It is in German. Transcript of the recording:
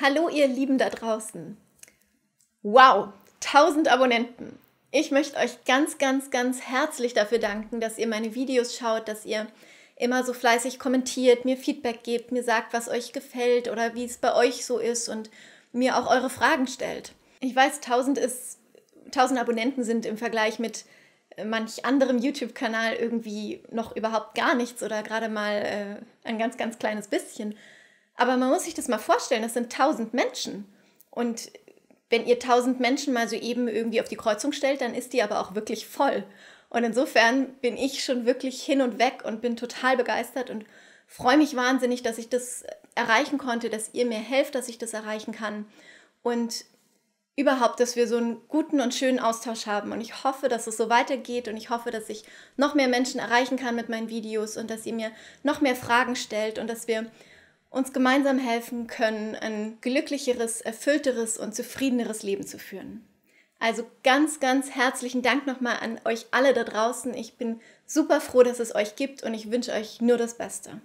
Hallo ihr Lieben da draußen. Wow, 1000 Abonnenten. Ich möchte euch ganz, ganz, ganz herzlich dafür danken, dass ihr meine Videos schaut, dass ihr immer so fleißig kommentiert, mir Feedback gebt, mir sagt, was euch gefällt oder wie es bei euch so ist und mir auch eure Fragen stellt. Ich weiß, 1000 ist 1000 Abonnenten sind im Vergleich mit äh, manch anderem YouTube-Kanal irgendwie noch überhaupt gar nichts oder gerade mal äh, ein ganz, ganz kleines bisschen. Aber man muss sich das mal vorstellen, das sind tausend Menschen. Und wenn ihr tausend Menschen mal so eben irgendwie auf die Kreuzung stellt, dann ist die aber auch wirklich voll. Und insofern bin ich schon wirklich hin und weg und bin total begeistert und freue mich wahnsinnig, dass ich das erreichen konnte, dass ihr mir helft, dass ich das erreichen kann. Und überhaupt, dass wir so einen guten und schönen Austausch haben. Und ich hoffe, dass es so weitergeht und ich hoffe, dass ich noch mehr Menschen erreichen kann mit meinen Videos und dass ihr mir noch mehr Fragen stellt und dass wir uns gemeinsam helfen können, ein glücklicheres, erfüllteres und zufriedeneres Leben zu führen. Also ganz, ganz herzlichen Dank nochmal an euch alle da draußen. Ich bin super froh, dass es euch gibt und ich wünsche euch nur das Beste.